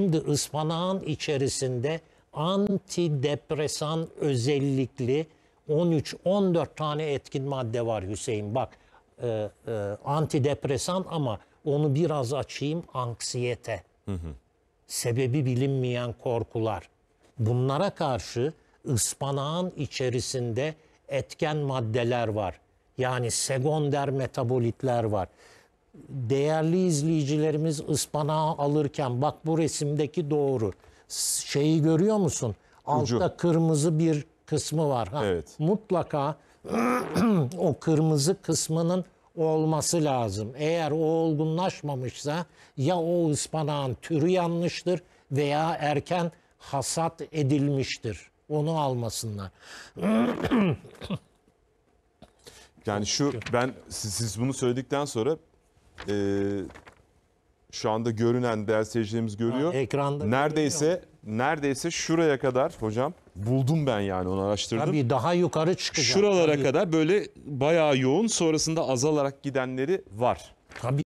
Şimdi ıspanağın içerisinde antidepresan özellikli 13-14 tane etkin madde var Hüseyin. Bak e, e, antidepresan ama onu biraz açayım anksiyete. Hı hı. Sebebi bilinmeyen korkular. Bunlara karşı ıspanağın içerisinde etken maddeler var. Yani sekonder metabolitler var değerli izleyicilerimiz ıspanağı alırken bak bu resimdeki doğru. Şeyi görüyor musun? Ucu. Altta kırmızı bir kısmı var. Ha, Evet. Mutlaka o kırmızı kısmının olması lazım. Eğer o olgunlaşmamışsa ya o ıspanağın türü yanlıştır veya erken hasat edilmiştir. Onu almasınlar. Yani şu ben siz, siz bunu söyledikten sonra e, şu anda görünen değerli seyircilerimiz görüyor. Ha, ekranda neredeyse görüyor. neredeyse şuraya kadar hocam buldum ben yani onu araştırdım. Tabii daha yukarı çıkacak. Şuralara tabii. kadar böyle bayağı yoğun sonrasında azalarak gidenleri var. Tabii.